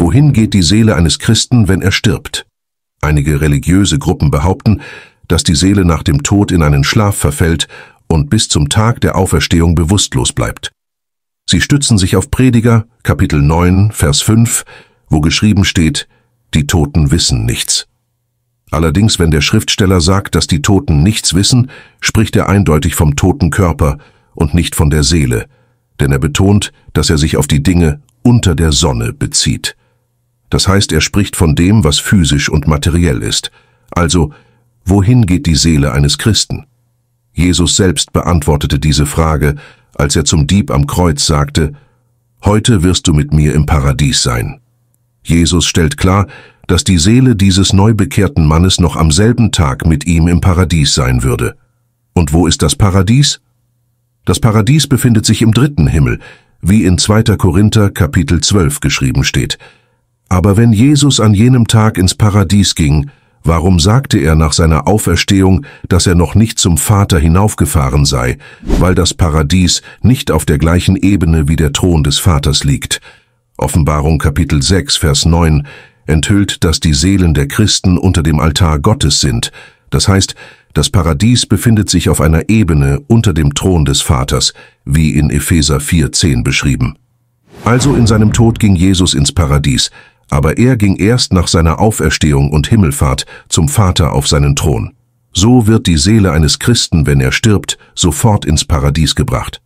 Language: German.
Wohin geht die Seele eines Christen, wenn er stirbt? Einige religiöse Gruppen behaupten, dass die Seele nach dem Tod in einen Schlaf verfällt und bis zum Tag der Auferstehung bewusstlos bleibt. Sie stützen sich auf Prediger, Kapitel 9, Vers 5, wo geschrieben steht, die Toten wissen nichts. Allerdings, wenn der Schriftsteller sagt, dass die Toten nichts wissen, spricht er eindeutig vom toten Körper und nicht von der Seele, denn er betont, dass er sich auf die Dinge unter der Sonne bezieht. Das heißt, er spricht von dem, was physisch und materiell ist. Also, wohin geht die Seele eines Christen? Jesus selbst beantwortete diese Frage, als er zum Dieb am Kreuz sagte, Heute wirst du mit mir im Paradies sein. Jesus stellt klar, dass die Seele dieses neu bekehrten Mannes noch am selben Tag mit ihm im Paradies sein würde. Und wo ist das Paradies? Das Paradies befindet sich im dritten Himmel, wie in 2. Korinther Kapitel 12 geschrieben steht. Aber wenn Jesus an jenem Tag ins Paradies ging, warum sagte er nach seiner Auferstehung, dass er noch nicht zum Vater hinaufgefahren sei, weil das Paradies nicht auf der gleichen Ebene wie der Thron des Vaters liegt? Offenbarung Kapitel 6, Vers 9 enthüllt, dass die Seelen der Christen unter dem Altar Gottes sind. Das heißt, das Paradies befindet sich auf einer Ebene unter dem Thron des Vaters, wie in Epheser 4, 10 beschrieben. Also in seinem Tod ging Jesus ins Paradies, aber er ging erst nach seiner Auferstehung und Himmelfahrt zum Vater auf seinen Thron. So wird die Seele eines Christen, wenn er stirbt, sofort ins Paradies gebracht.